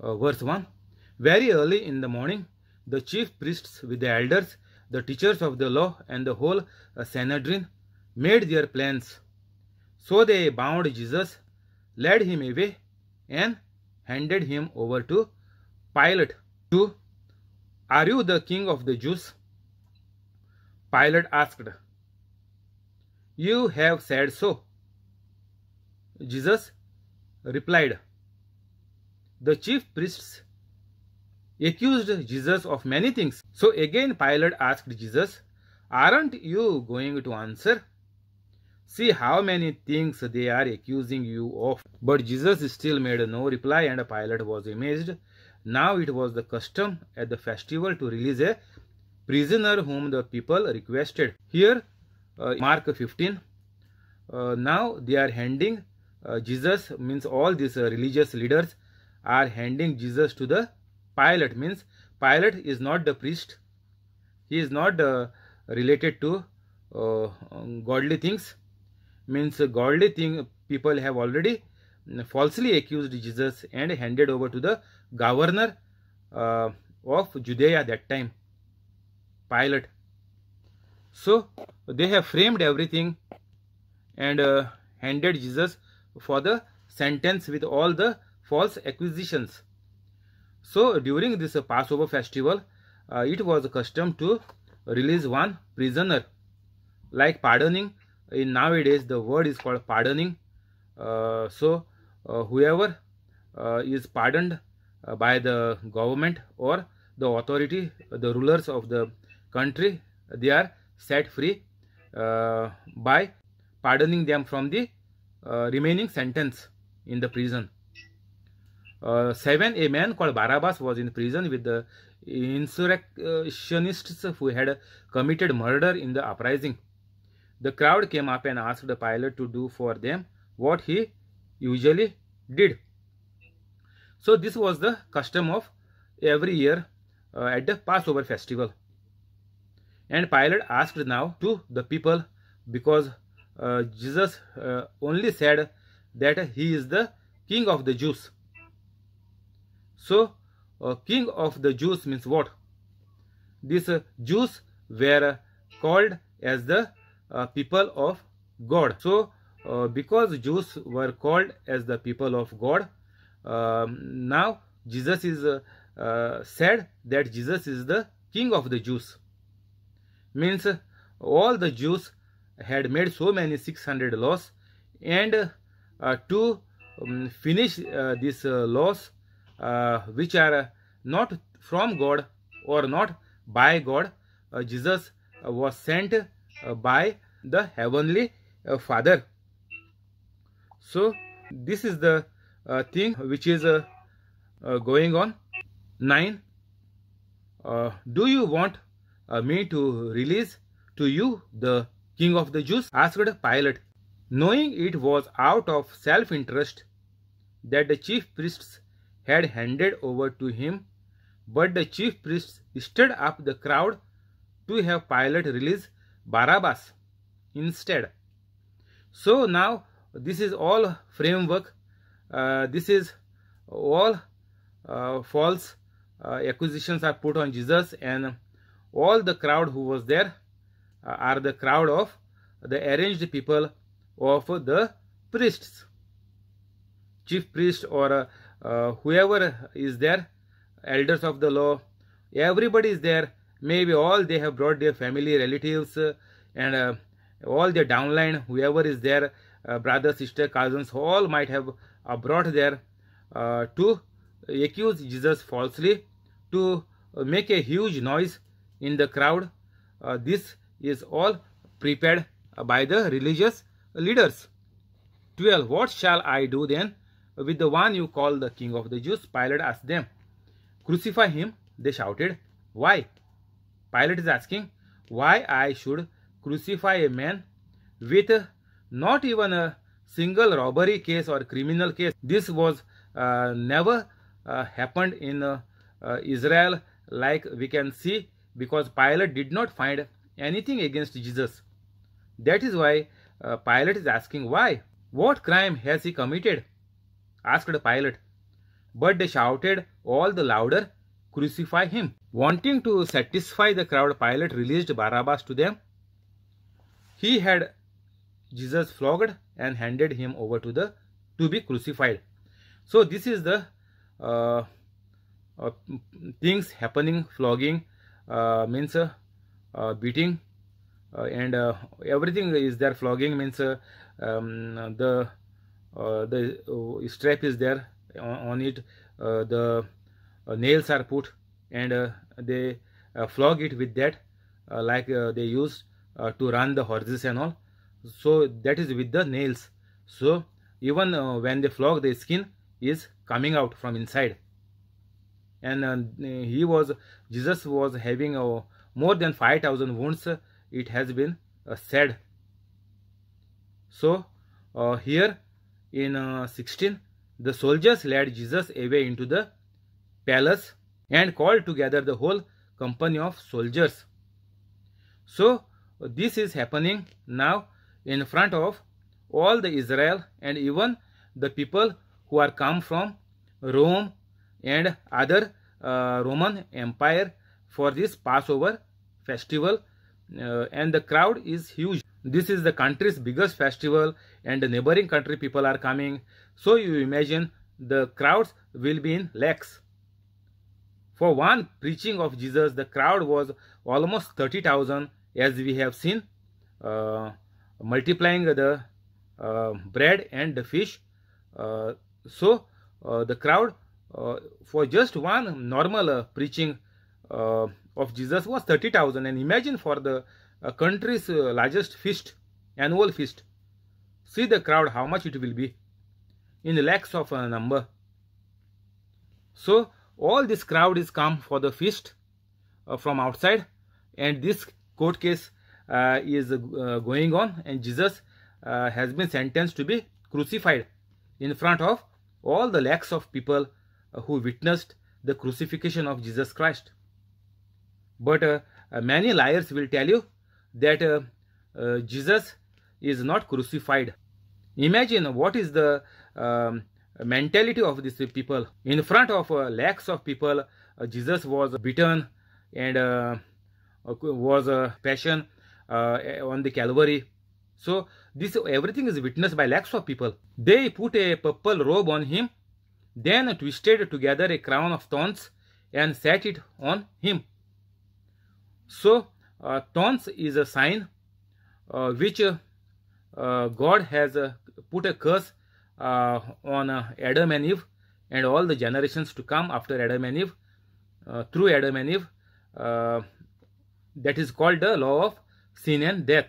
uh, verse 1. Very early in the morning, the chief priests with the elders, the teachers of the law, and the whole uh, Sanhedrin made their plans. So they bound Jesus, led him away, and handed him over to Pilate. To, are you the king of the Jews? Pilate asked. You have said so. Jesus replied, the chief priests accused Jesus of many things. So again Pilate asked Jesus, Aren't you going to answer? See how many things they are accusing you of. But Jesus still made no reply and Pilate was amazed. Now it was the custom at the festival to release a prisoner whom the people requested. Here, uh, Mark 15, uh, now they are handing uh, Jesus, means all these religious leaders, are handing Jesus to the Pilate. Means Pilate is not the priest. He is not uh, related to uh, um, godly things. Means godly thing people have already mm, falsely accused Jesus and handed over to the governor uh, of Judea that time, Pilate. So they have framed everything and uh, handed Jesus for the sentence with all the false acquisitions. So during this Passover festival, uh, it was a custom to release one prisoner. Like pardoning, in nowadays the word is called pardoning. Uh, so uh, whoever uh, is pardoned uh, by the government or the authority, the rulers of the country, they are set free uh, by pardoning them from the remaining sentence in the prison. Uh, 7 a man called Barabbas was in prison with the insurrectionists who had committed murder in the uprising. The crowd came up and asked the pilot to do for them what he usually did. So this was the custom of every year uh, at the Passover festival. And Pilate asked now to the people because uh, Jesus uh, only said that he is the king of the Jews. So, uh, king of the Jews means what? These uh, Jews were uh, called as the people of God. So, because Jews were called as the people of God, um, now Jesus is said that Jesus is the king of the Jews. Means all the Jews had made so many 600 laws and uh, to um, finish uh, this uh, laws uh, which are not from God or not by God. Uh, Jesus uh, was sent uh, by the heavenly uh, Father. So this is the thing which is going on. 9. do you want me to release to you the king of the Jews? asked Pilate. Knowing it was out of self-interest that the chief priests had handed over to him, but the chief priests stirred up the crowd to have Pilate release Barabbas instead. So now this is all framework, uh, this is all uh, false uh, accusations are put on Jesus and all the crowd who was there uh, are the crowd of the arranged people of the priests, chief priest or uh, uh, whoever is there, elders of the law, everybody is there. Maybe all they have brought their family, relatives, uh, and uh, all their downline, whoever is there, uh, brother, sister, cousins, all might have uh, brought there uh, to accuse Jesus falsely, to make a huge noise in the crowd. this is all prepared by the religious leaders. 12. What shall I do then? with the one you call the king of the Jews? Pilate asked them. Crucify him, they shouted. Why? Pilate is asking, why I should crucify a man with not even a single robbery case or criminal case. This was uh, never uh, happened in uh, uh Israel like we can see because Pilate did not find anything against Jesus. That is why uh, Pilate is asking why. What crime has he committed? asked Pilate. But they shouted all the louder, Crucify him. Wanting to satisfy the crowd, Pilate released Barabbas to them. He had Jesus flogged and handed him over to the to be crucified. So this is the uh, uh, things happening, flogging uh, means uh, uh, beating, uh, and everything is there. Flogging means um, the uh, the uh, strap is there on, on it uh, the nails are put and they flog it with that like they used to run the horses and all so that is with the nails so even uh, when they flog the skin is coming out from inside and uh, he was jesus was having uh, more than 5000 wounds it has been said so here in uh, 16, the soldiers led Jesus away into the palace and called together the whole company of soldiers. So, this is happening now in front of all the Israel and even the people who are come from Rome and other uh, Roman Empire for this Passover festival uh, and the crowd is huge. This is the country's biggest festival and the neighboring country people are coming. So you imagine the crowds will be in lakhs. For one preaching of Jesus, the crowd was almost 30,000 as we have seen, uh, multiplying the uh, bread and the fish. Uh, so uh, the crowd uh, for just one normal uh, preaching of Jesus was 30,000 and imagine for the a country's uh, largest feast, annual feast. See the crowd, how much it will be in lakhs of a number. So all this crowd is come for the feast uh, from outside and this court case uh, is uh, going on and Jesus uh, has been sentenced to be crucified in front of all the lakhs of people uh, who witnessed the crucifixion of Jesus Christ. But many liars will tell you that uh, uh, Jesus is not crucified. Imagine what is the um, mentality of these people. In front of uh, lakhs of people, Jesus was beaten and was a passion on the Calvary. So this everything is witnessed by lakhs of people. They put a purple robe on him, then twisted together a crown of thorns and set it on him. So uh, thorns is a sign uh, which uh, God has uh, put a curse uh, on uh, Adam and Eve and all the generations to come after Adam and Eve through Adam and Eve. that is called the law of sin and death.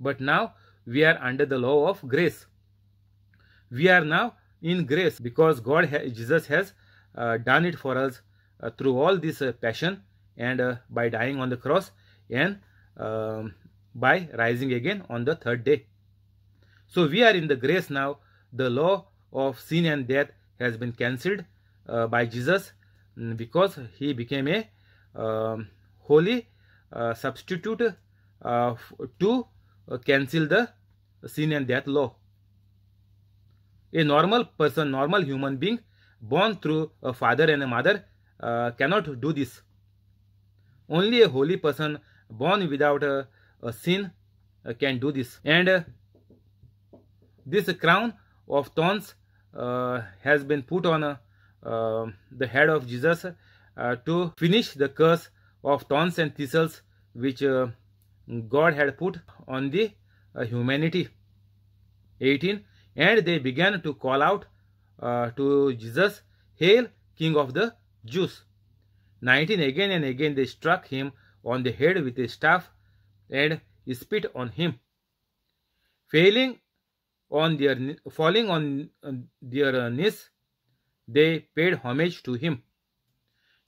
But now we are under the law of grace. We are now in grace because God, ha Jesus has done it for us through all this passion and by dying on the cross and um, by rising again on the third day. So we are in the grace now. The law of sin and death has been cancelled uh, by Jesus mm, because he became a um, holy uh, substitute uh, to uh, cancel the sin and death law. A normal person, normal human being born through a father and a mother uh, cannot do this. Only a holy person born without a, a sin uh, can do this and uh, this crown of thorns uh, has been put on um, the head of Jesus to finish the curse of thorns and thistles which God had put on the humanity. 18 And they began to call out uh, to Jesus, Hail, King of the Jews. 19 Again and again they struck him on the head with a staff and spit on him. Failing on their falling on their knees, they paid homage to him.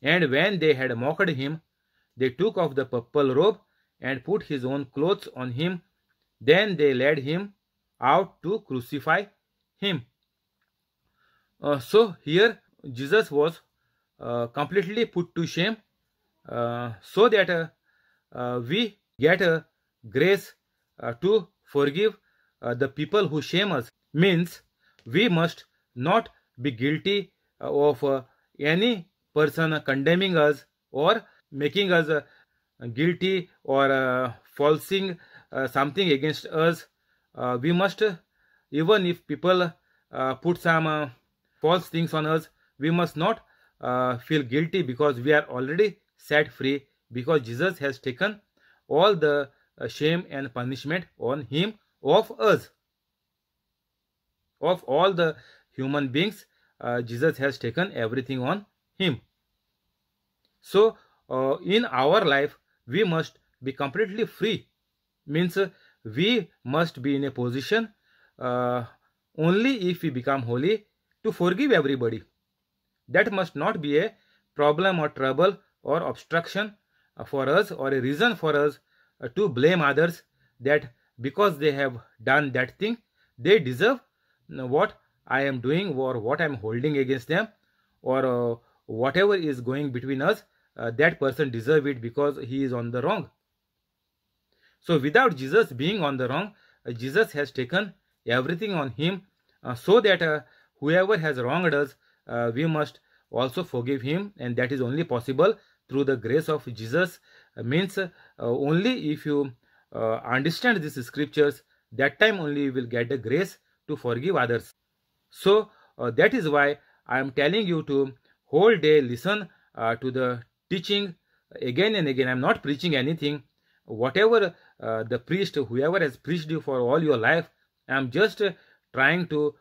And when they had mocked him, they took off the purple robe and put his own clothes on him. Then they led him out to crucify him. Uh, so here Jesus was uh, completely put to shame uh, so that uh, uh, we get grace to forgive the people who shame us means we must not be guilty of any person condemning us or making us guilty or falsing something against us we must even if people put some false things on us we must not feel guilty because we are already set free because Jesus has taken all the uh, shame and punishment on him of us. Of all the human beings, uh, Jesus has taken everything on him. So, uh, in our life, we must be completely free. Means uh, we must be in a position uh, only if we become holy to forgive everybody. That must not be a problem or trouble or obstruction uh, for us or a reason for us uh, to blame others that because they have done that thing they deserve what i am doing or what i am holding against them or uh, whatever is going between us uh, that person deserve it because he is on the wrong so without jesus being on the wrong uh, jesus has taken everything on him so that whoever has wronged us we must also forgive him and that is only possible through the grace of Jesus uh, means uh, only if you uh, understand these scriptures, that time only you will get the grace to forgive others. So that is why I am telling you to whole day listen to the teaching again and again. I am not preaching anything. Whatever the priest, whoever has preached you for all your life, I am just trying to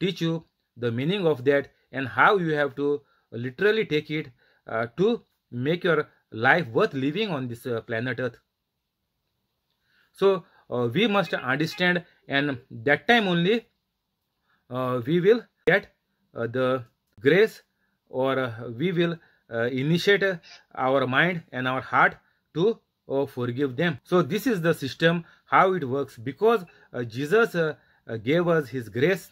teach you the meaning of that and how you have to literally take it uh, to make your life worth living on this uh, planet earth so uh, we must understand and that time only uh, we will get the grace or we will initiate our mind and our heart to forgive them. So this is the system how it works because uh, Jesus uh, uh, gave us his grace.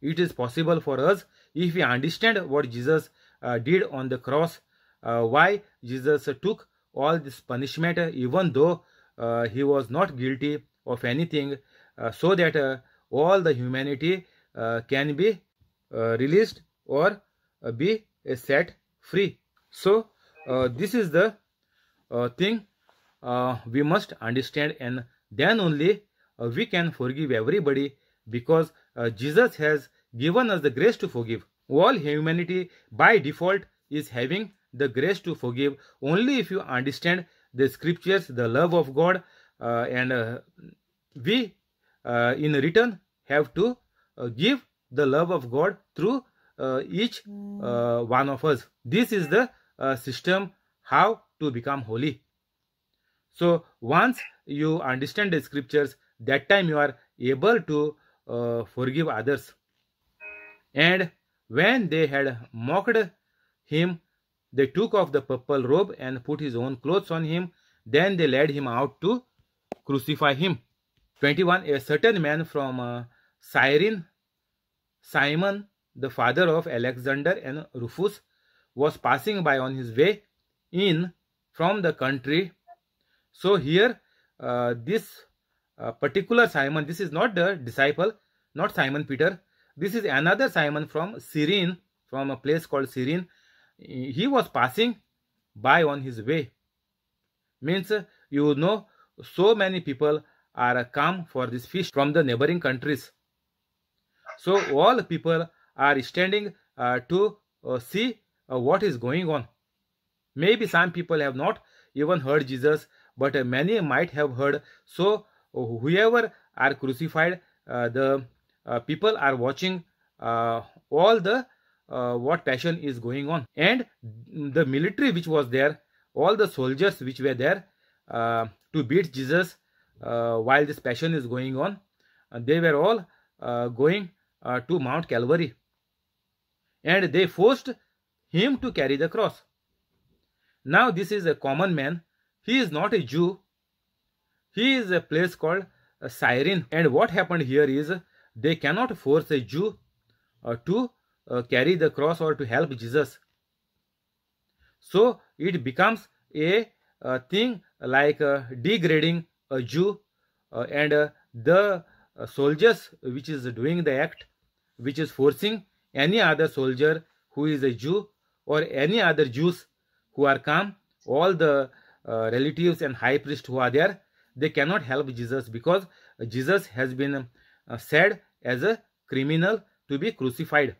It is possible for us if we understand what Jesus did on the cross uh, why Jesus took all this punishment uh, even though uh, he was not guilty of anything so that all the humanity can be released or be set free. So this is the thing we must understand and then only we can forgive everybody because uh, Jesus has given us the grace to forgive. All humanity by default is having the grace to forgive only if you understand the scriptures, the love of God, uh, and uh, we uh, in return have to uh, give the love of God through uh, each hmm. uh, one of us. This is the system how to become holy. So once you understand the scriptures, that time you are able to forgive others. And when they had mocked him, they took off the purple robe and put his own clothes on him. Then they led him out to crucify him. 21. A certain man from uh, Cyrene, Simon, the father of Alexander and Rufus, was passing by on his way in from the country. So here, uh, this uh, particular Simon, this is not the disciple, not Simon Peter. This is another Simon from Cyrene, from a place called Cyrene he was passing by on his way. Means you know so many people are come for this feast from the neighboring countries. So all people are standing uh, to uh, see uh, what is going on. Maybe some people have not even heard Jesus, but many might have heard. So whoever are crucified, uh, the uh, people are watching uh, all the uh, what passion is going on and the military which was there all the soldiers which were there uh, to beat jesus uh, while this passion is going on uh, they were all uh, going uh, to mount calvary and they forced him to carry the cross now this is a common man he is not a jew he is a place called Cyrene. And what happened here is they cannot force a Jew uh, to uh, carry the cross or to help Jesus. So it becomes a, a thing like uh, degrading a Jew uh, and uh, the uh, soldiers which is doing the act, which is forcing any other soldier who is a Jew or any other Jews who are come, all the uh, relatives and high priest who are there, they cannot help Jesus because Jesus has been said as a criminal to be crucified.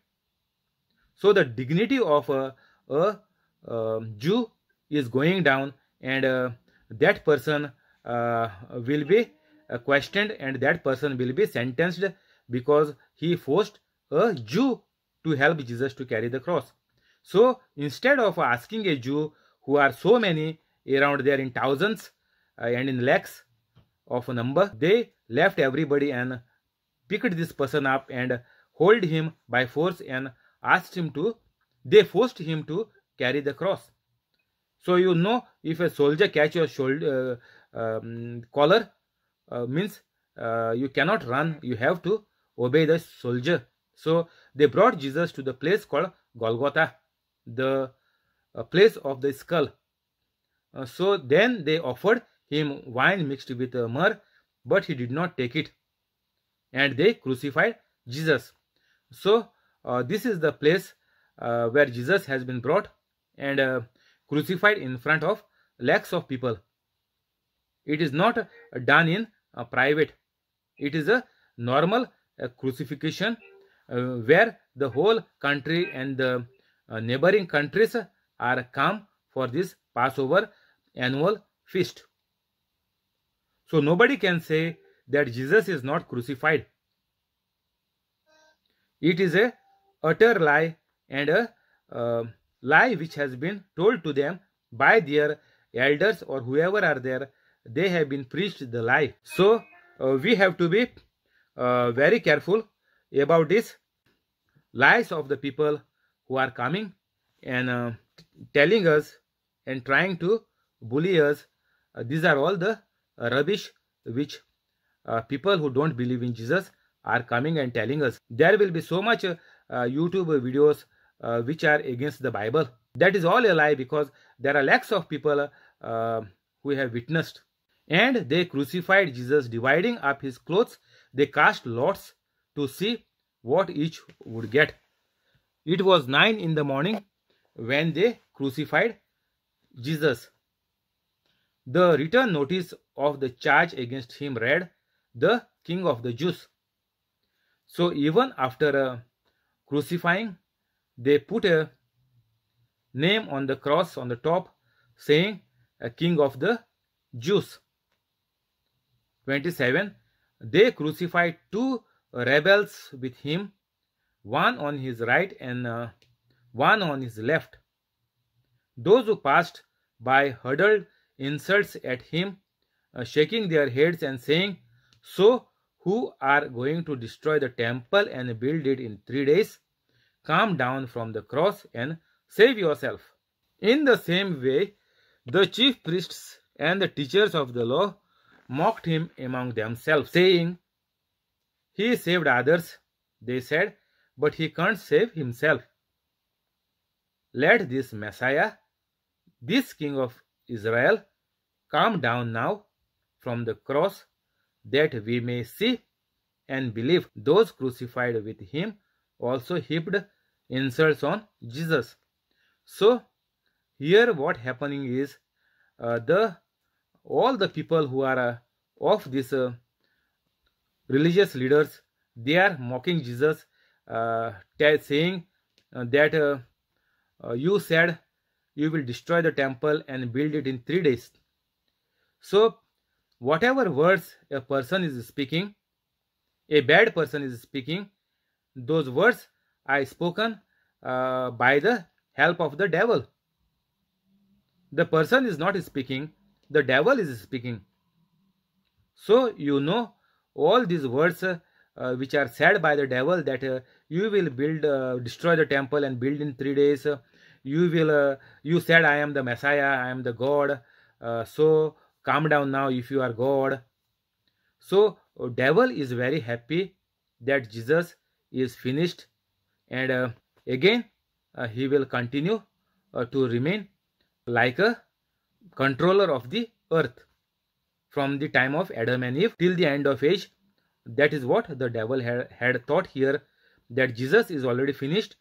So the dignity of a, a, a um, Jew is going down and uh, that person uh, will be uh, questioned and that person will be sentenced because he forced a Jew to help Jesus to carry the cross. So instead of asking a Jew who are so many around there in thousands uh, and in lakhs of a number, they left everybody and picked this person up and hold him by force and asked him to, they forced him to carry the cross. So you know if a soldier catch your shoulder uh, um, collar uh, means uh, you cannot run, you have to obey the soldier. So they brought Jesus to the place called Golgotha, the uh, place of the skull. Uh, so then they offered him wine mixed with uh, myrrh, but he did not take it. And they crucified Jesus. So uh, this is the place uh, where Jesus has been brought and uh, crucified in front of lakhs of people. It is not done in private. It is a normal crucifixion where the whole country and the neighboring countries are come for this Passover annual feast. So nobody can say that Jesus is not crucified. It is a utter lie and a uh, lie which has been told to them by their elders or whoever are there they have been preached the lie so uh, we have to be uh, very careful about these lies of the people who are coming and uh, telling us and trying to bully us uh, these are all the rubbish which uh, people who don't believe in jesus are coming and telling us there will be so much uh, YouTube videos uh, which are against the Bible. That is all a lie because there are lakhs of people uh, who have witnessed. And they crucified Jesus, dividing up his clothes. They cast lots to see what each would get. It was 9 in the morning when they crucified Jesus. The return notice of the charge against him read, The King of the Jews. So even after crucifying, they put a name on the cross on the top saying a king of the Jews. 27. They crucified two rebels with him, one on his right and uh, one on his left. Those who passed by hurled insults at him, uh, shaking their heads and saying, So, who are going to destroy the temple and build it in three days? come down from the cross and save yourself. In the same way, the chief priests and the teachers of the law mocked him among themselves, saying, He saved others, they said, but he can't save himself. Let this Messiah, this King of Israel, come down now from the cross that we may see and believe those crucified with him also heaped insults on Jesus. So here what happening is uh, the all the people who are uh, of this uh, religious leaders they are mocking Jesus uh, saying uh, that uh, you said you will destroy the temple and build it in three days. So whatever words a person is speaking a bad person is speaking those words I spoken uh, by the help of the devil. The person is not speaking, the devil is speaking. So you know all these words uh, uh, which are said by the devil that uh, you will build, uh, destroy the temple and build in three days. you will, uh, you said I am the Messiah, I am the God. so calm down now if you are God. So devil is very happy that Jesus is finished and uh, again uh, he will continue uh, to remain like a controller of the earth from the time of Adam and Eve till the end of age. That is what the devil had, had thought here that Jesus is already finished,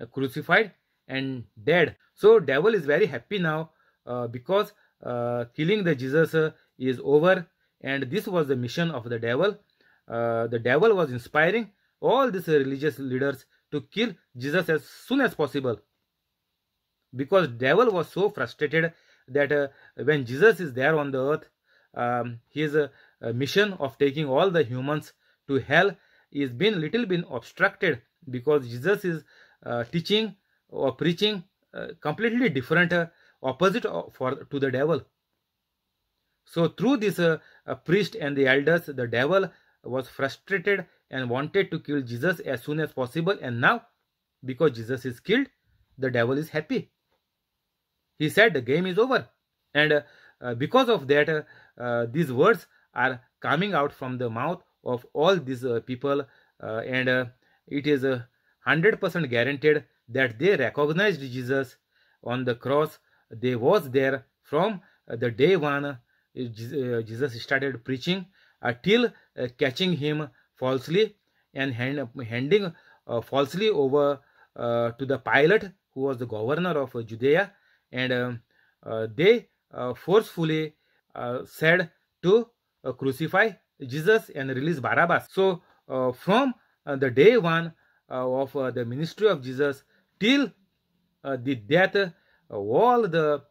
uh, crucified and dead. So devil is very happy now uh, because uh, killing the Jesus is over and this was the mission of the devil. the devil was inspiring all these religious leaders to kill Jesus as soon as possible. Because devil was so frustrated that uh, when Jesus is there on the earth, um, his uh, mission of taking all the humans to hell is been little bit obstructed because Jesus is uh, teaching or preaching uh, completely different uh, opposite for to the devil. So through this uh, priest and the elders, the devil was frustrated and wanted to kill Jesus as soon as possible and now because Jesus is killed the devil is happy he said the game is over and uh, uh, because of that uh, uh these words are coming out from the mouth of all these uh, people uh, and it is a 100% guaranteed that they recognized Jesus on the cross they was there from the day one Jesus started preaching till catching him falsely and hand, handing uh, falsely over uh, to the pilot who was the governor of Judea and um, uh, they uh, forcefully uh, said to uh, crucify Jesus and release Barabbas. So from the day one of the ministry of Jesus till the death all the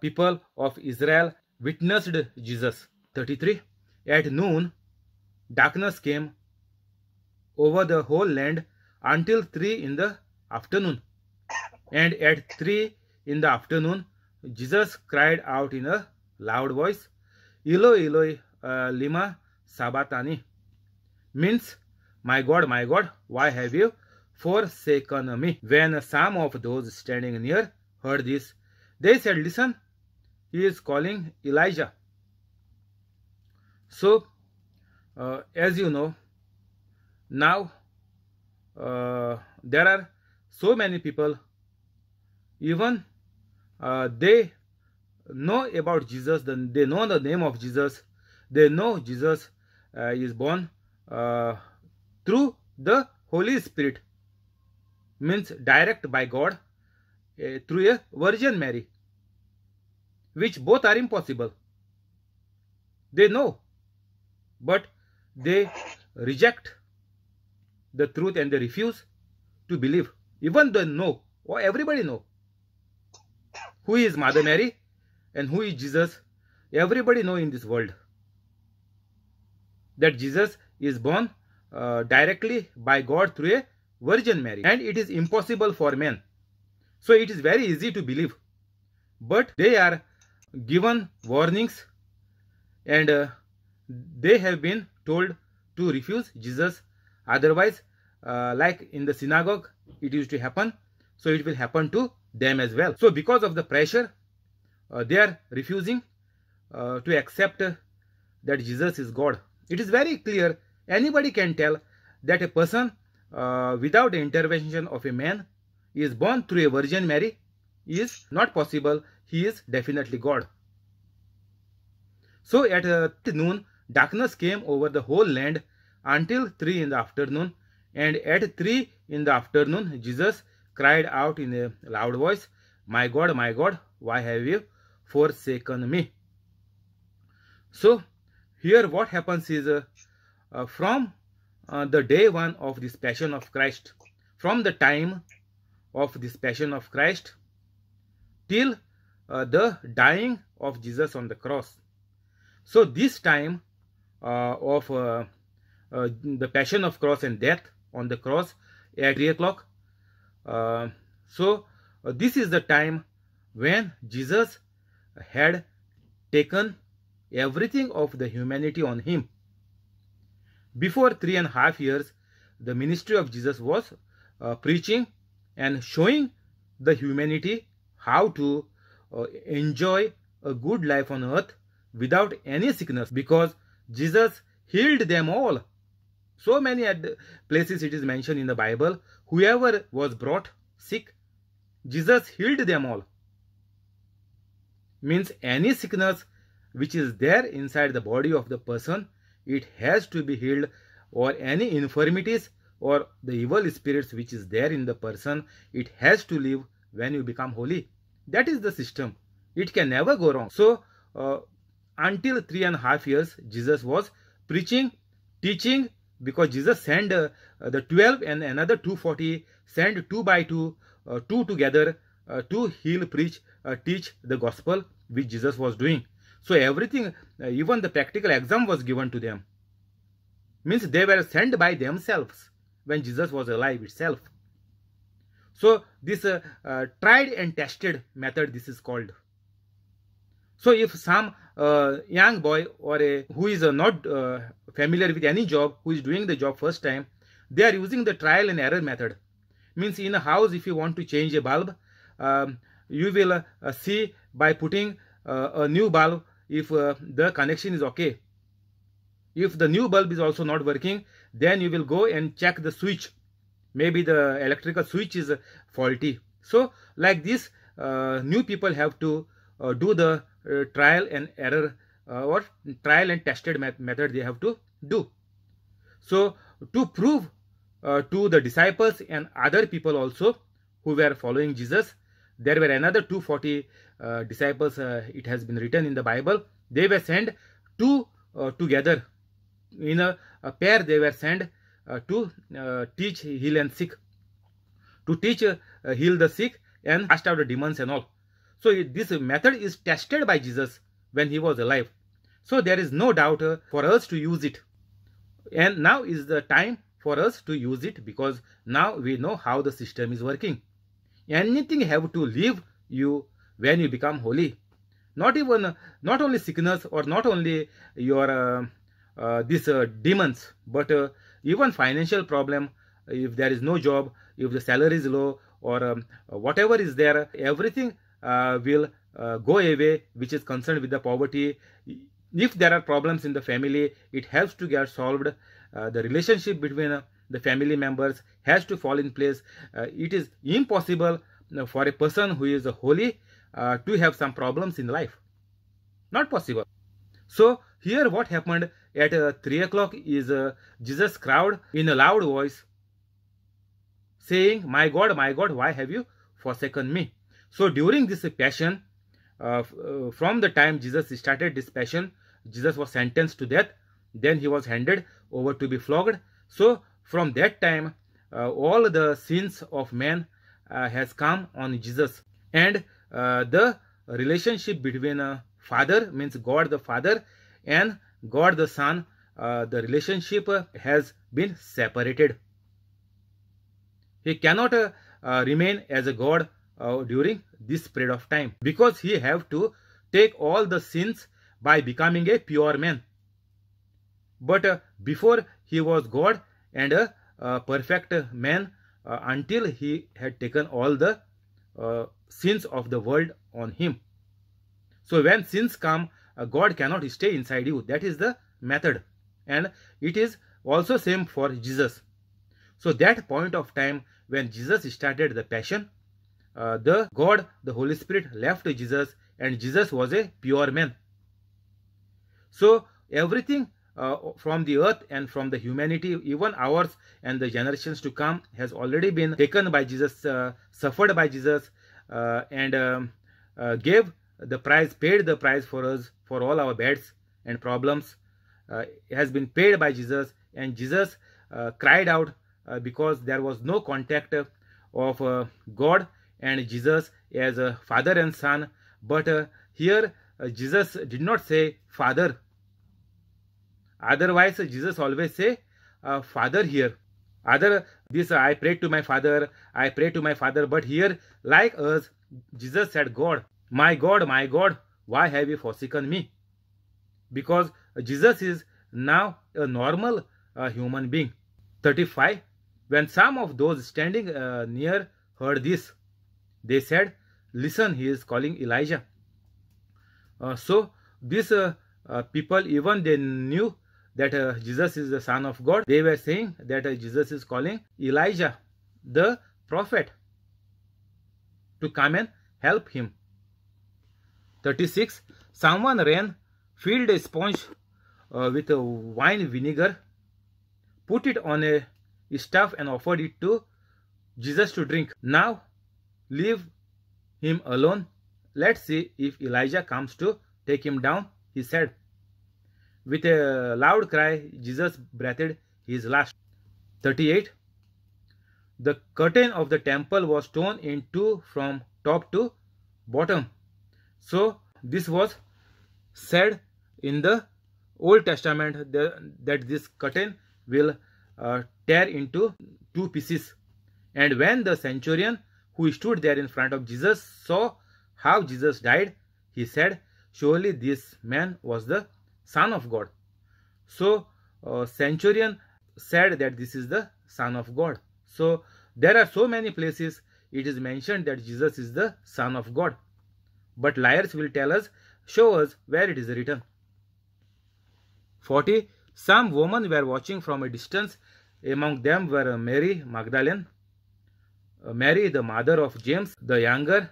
people of Israel witnessed Jesus. 33 At noon darkness came over the whole land until 3 in the afternoon. And at 3 in the afternoon, Jesus cried out in a loud voice, Eloi, Eloi, uh, lima sabatani. Means, my God, my God, why have you forsaken me? When some of those standing near heard this, they said, listen, he is calling Elijah. So uh, as you know now uh, there are so many people even uh, they know about jesus they know the name of jesus they know jesus uh, is born uh, through the holy spirit means direct by god uh, through a virgin mary which both are impossible they know but they reject the truth and they refuse to believe. Even they know, or everybody know, who is Mother Mary and who is Jesus. Everybody know in this world that Jesus is born uh, directly by God through a Virgin Mary. And it is impossible for men. So it is very easy to believe. But they are given warnings and uh, they have been told to refuse Jesus. Otherwise, uh, like in the synagogue, it used to happen. So it will happen to them as well. So because of the pressure, uh, they are refusing uh, to accept that Jesus is God. It is very clear. Anybody can tell that a person uh, without the intervention of a man is born through a Virgin Mary is not possible. He is definitely God. So at uh, noon, Darkness came over the whole land until 3 in the afternoon. And at 3 in the afternoon, Jesus cried out in a loud voice, My God, my God, why have you forsaken me? So, here what happens is uh, uh, from uh, the day one of this passion of Christ, from the time of this passion of Christ till uh, the dying of Jesus on the cross. So, this time uh, of uh, uh, the Passion of Cross and Death on the cross at 3 o'clock. so this is the time when Jesus had taken everything of the humanity on him. Before three and a half years, the ministry of Jesus was uh, preaching and showing the humanity how to uh, enjoy a good life on earth without any sickness because Jesus healed them all. So many places it is mentioned in the Bible. Whoever was brought sick, Jesus healed them all. Means any sickness which is there inside the body of the person, it has to be healed or any infirmities or the evil spirits which is there in the person, it has to leave when you become holy. That is the system. It can never go wrong. So, uh, until three and a half years jesus was preaching teaching because jesus sent uh, the 12 and another 240 sent two by two uh, two together uh, to heal preach uh, teach the gospel which jesus was doing so everything uh, even the practical exam was given to them means they were sent by themselves when jesus was alive itself so this uh, tried and tested method this is called so if some a uh, young boy or a who is uh, not uh, familiar with any job who is doing the job first time they are using the trial and error method means in a house if you want to change a bulb um, you will see by putting a new bulb if the connection is okay if the new bulb is also not working then you will go and check the switch maybe the electrical switch is faulty so like this uh, new people have to uh, do the trial and error uh, or trial and tested method they have to do. So to prove uh, to the disciples and other people also who were following Jesus, there were another 240 uh, disciples uh, it has been written in the bible they were sent two uh, together in a, a, pair they were sent uh, to teach heal and sick to teach heal the sick and cast out the demons and all so this method is tested by Jesus when he was alive. So there is no doubt for us to use it. And now is the time for us to use it because now we know how the system is working. Anything have to leave you when you become holy. Not even, not only sickness or not only your uh, uh, these uh, demons, but uh, even financial problem, if there is no job, if the salary is low or um, whatever is there, everything uh, will uh, go away which is concerned with the poverty if there are problems in the family it helps to get solved uh, the relationship between uh, the family members has to fall in place uh, it is impossible uh, for a person who is holy to have some problems in life not possible so here what happened at 3 o'clock is jesus cried in a loud voice saying my god my god why have you forsaken me so during this passion, uh, uh, from the time Jesus started this passion, Jesus was sentenced to death. Then he was handed over to be flogged. So from that time, uh, all the sins of man uh, has come on Jesus. And uh, the relationship between a uh, Father, means God the Father, and God the Son, the relationship has been separated. He cannot remain as a God uh, during this period of time because he have to take all the sins by becoming a pure man but uh, before he was god and a, uh, a perfect man uh, until he had taken all the uh, sins of the world on him so when sins come uh, god cannot stay inside you that is the method and it is also same for jesus so that point of time when jesus started the passion uh, the God, the Holy Spirit left Jesus and Jesus was a pure man. So everything uh, from the earth and from the humanity, even ours and the generations to come has already been taken by Jesus, uh, suffered by Jesus uh, and um, uh, gave the price, paid the price for us for all our bads and problems uh, has been paid by Jesus and Jesus cried out because there was no contact of God and Jesus as a father and son. But uh, here uh, Jesus did not say father. Otherwise, Jesus always say uh, father here. Other this I pray to my father, I pray to my father. But here, like us, Jesus said, God, my God, my God, why have you forsaken me? Because Jesus is now a normal uh, human being. 35. When some of those standing uh, near heard this, they said, Listen, he is calling Elijah. Uh, so these uh, uh, people, even they knew that uh, Jesus is the Son of God. They were saying that uh, Jesus is calling Elijah, the prophet, to come and help him. 36. Someone ran, filled a sponge uh, with a wine vinegar, put it on a staff and offered it to Jesus to drink. Now Leave him alone. Let's see if Elijah comes to take him down, he said. With a loud cry, Jesus breathed his last. 38. The curtain of the temple was torn in two from top to bottom. So, this was said in the Old Testament that this curtain will uh, tear into two pieces. And when the centurion who stood there in front of Jesus saw how Jesus died, he said, Surely this man was the Son of God. So, uh, centurion said that this is the Son of God. So, there are so many places it is mentioned that Jesus is the Son of God. But liars will tell us, show us where it is written. 40. Some women were watching from a distance. Among them were Mary Magdalene, uh, Mary, the mother of James the younger,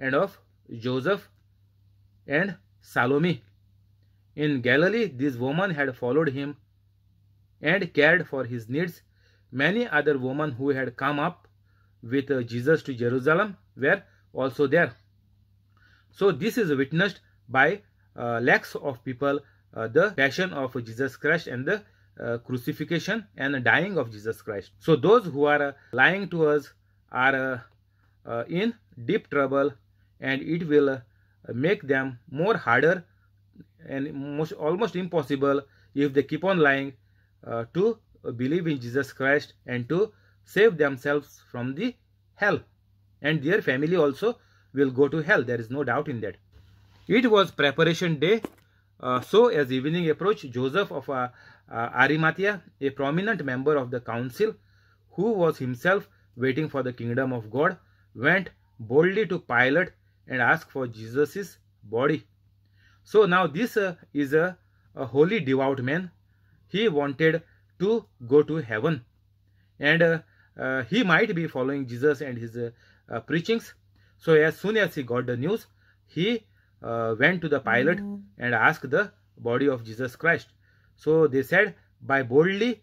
and of Joseph and Salome. In Galilee, this woman had followed him and cared for his needs. Many other women who had come up with uh, Jesus to Jerusalem were also there. So, this is witnessed by uh, lakhs of people uh, the passion of Jesus Christ and the uh, crucifixion and dying of Jesus Christ. So, those who are uh, lying to us are uh, in deep trouble and it will uh, make them more harder and most, almost impossible if they keep on lying uh, to believe in Jesus Christ and to save themselves from the hell and their family also will go to hell there is no doubt in that it was preparation day uh, so as evening approached Joseph of uh, uh Arimathea a prominent member of the council who was himself waiting for the kingdom of God, went boldly to Pilate and asked for Jesus' body. So now this uh, is a, a, holy devout man. He wanted to go to heaven. And uh, uh, he might be following Jesus and his uh, uh, preachings. So as soon as he got the news, he uh, went to the Pilate mm -hmm. and asked the body of Jesus Christ. So they said, by boldly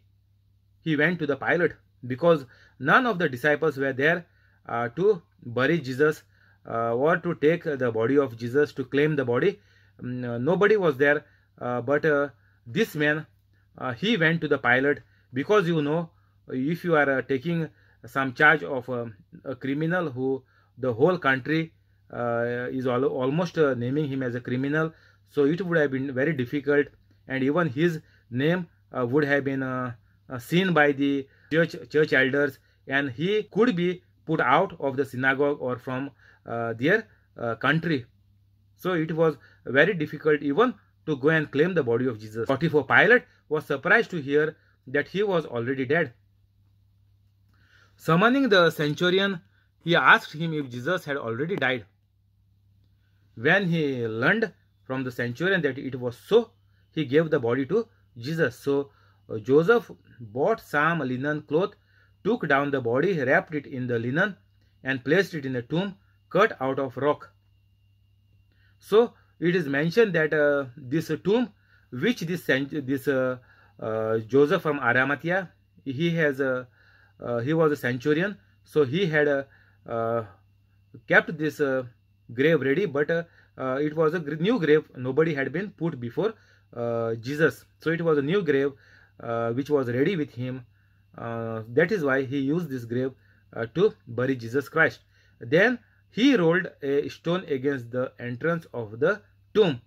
he went to the Pilate because none of the disciples were there uh, to bury Jesus uh, or to take the body of Jesus to claim the body. Mm, uh, nobody was there, uh, but uh, this man uh, he went to the pilot because you know if you are taking some charge of um, a criminal who the whole country is al almost naming him as a criminal, so it would have been very difficult, and even his name would have been seen by the church church elders and he could be put out of the synagogue or from uh, their uh, country. So it was very difficult even to go and claim the body of Jesus. 44 Pilate was surprised to hear that he was already dead. Summoning the centurion, he asked him if Jesus had already died. When he learned from the centurion that it was so, he gave the body to Jesus. So uh, Joseph bought some linen cloth took down the body, wrapped it in the linen, and placed it in a tomb cut out of rock. So it is mentioned that uh, this tomb, which this this uh, uh, Joseph from Arimathea, he has a uh, uh, he was a centurion, so he had uh, kept this grave ready, but it was a new grave. Nobody had been put before Jesus, so it was a new grave which was ready with him uh, that is why he used this grave uh, to bury Jesus Christ. Then he rolled a stone against the entrance of the tomb.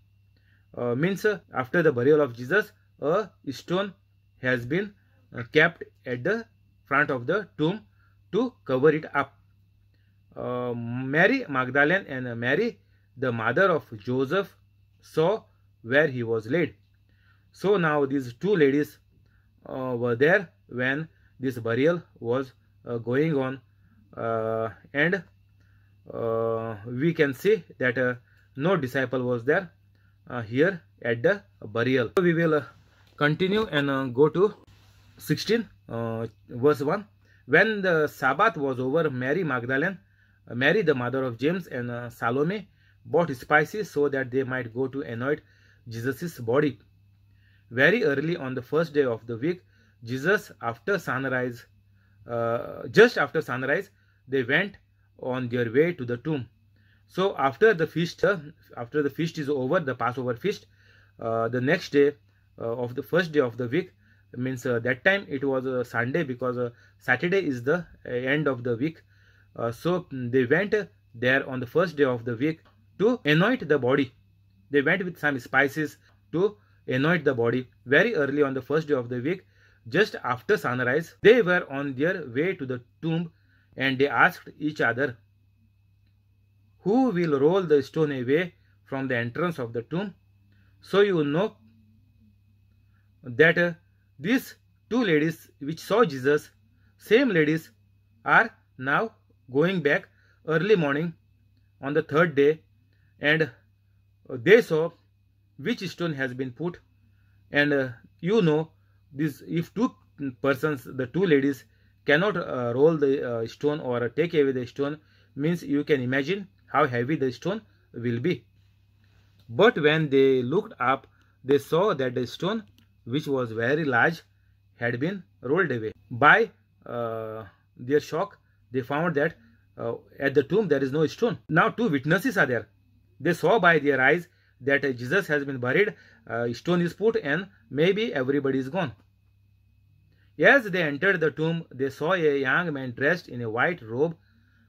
Uh, means uh, after the burial of Jesus, a stone has been uh, kept at the front of the tomb to cover it up. Uh, Mary Magdalene and Mary, the mother of Joseph, saw where he was laid. So now these two ladies were there when this burial was uh, going on uh, and uh, we can see that uh, no disciple was there uh, here at the burial so we will uh, continue and go to 16 verse 1 when the sabbath was over mary magdalene mary the mother of james and salome bought spices so that they might go to anoint jesus's body very early on the first day of the week Jesus after sunrise, uh, just after sunrise, they went on their way to the tomb. So after the feast, uh, after the feast is over, the Passover feast, uh, the next day uh, of the first day of the week means uh, that time it was a Sunday because uh, Saturday is the end of the week. so they went there on the first day of the week to anoint the body. They went with some spices to anoint the body very early on the first day of the week just after sunrise, they were on their way to the tomb and they asked each other, Who will roll the stone away from the entrance of the tomb? So you know that uh, these two ladies which saw Jesus, same ladies, are now going back early morning on the third day and uh, they saw which stone has been put and uh, you know this if two persons the two ladies cannot uh, roll the uh, stone or uh, take away the stone means you can imagine how heavy the stone will be but when they looked up they saw that the stone which was very large had been rolled away by uh, their shock they found that uh, at the tomb there is no stone now two witnesses are there they saw by their eyes that jesus has been buried uh, stone is put and maybe everybody is gone as they entered the tomb, they saw a young man dressed in a white robe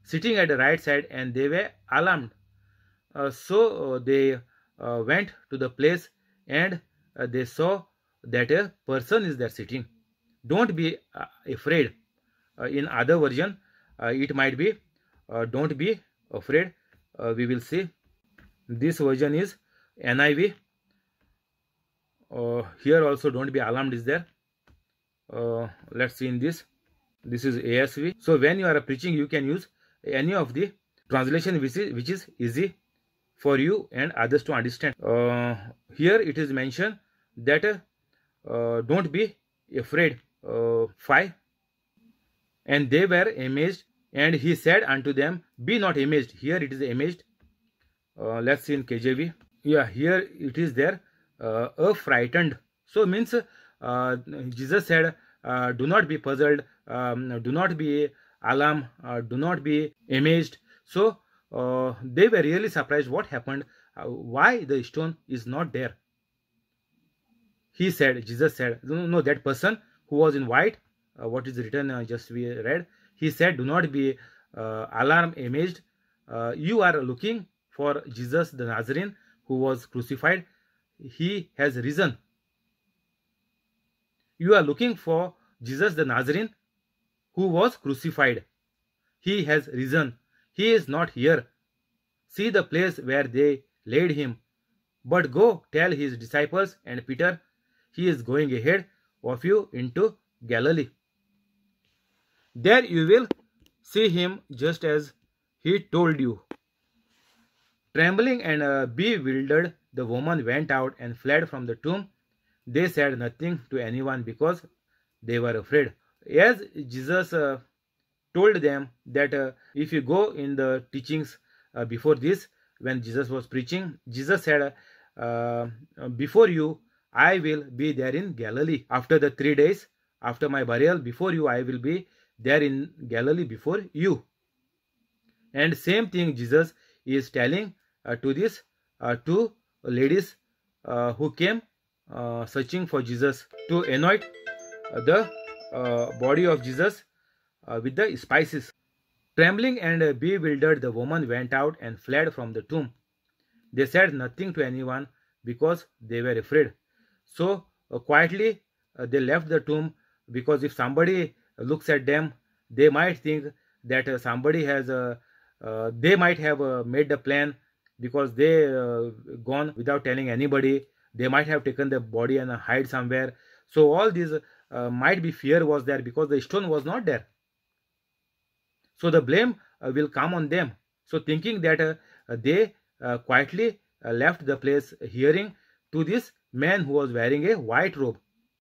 sitting at the right side and they were alarmed. Uh, so uh, they uh, went to the place and uh, they saw that a person is there sitting. Don't be uh, afraid. Uh, in other version, it might be don't be afraid. we will see. This version is NIV. here also don't be alarmed is there uh, let's see in this this is asv so when you are preaching you can use any of the translation which is which is easy for you and others to understand uh, here it is mentioned that uh, don't be afraid uh, five and they were amazed and he said unto them be not amazed here it is amazed uh, let's see in kjv yeah here it is there uh, frightened so means uh, Jesus said, uh, do not be puzzled, um, do not be alarmed, uh, do not be amazed. So they were really surprised what happened, why the stone is not there. He said, Jesus said, no, no that person who was in white, what is written just we read, he said, do not be alarmed, amazed. you are looking for Jesus the Nazarene who was crucified. He has risen. You are looking for Jesus the Nazarene who was crucified. He has risen. He is not here. See the place where they laid him. But go tell his disciples and Peter, he is going ahead of you into Galilee. There you will see him just as he told you. Trembling and uh, bewildered, the woman went out and fled from the tomb they said nothing to anyone because they were afraid. As Jesus uh, told them that uh, if you go in the teachings uh, before this, when Jesus was preaching, Jesus said, uh, uh, Before you, I will be there in Galilee. After the three days, after my burial, before you, I will be there in Galilee before you. And same thing Jesus is telling uh, to these two ladies who came uh, searching for Jesus to anoint the uh, body of Jesus uh, with the spices. Trembling and bewildered, the woman went out and fled from the tomb. They said nothing to anyone because they were afraid. So uh, quietly they left the tomb because if somebody looks at them, they might think that somebody has uh, they might have uh, made the plan because they uh, gone without telling anybody they might have taken the body and hide somewhere so all these uh, might be fear was there because the stone was not there so the blame uh, will come on them so thinking that uh, they uh, quietly uh, left the place hearing to this man who was wearing a white robe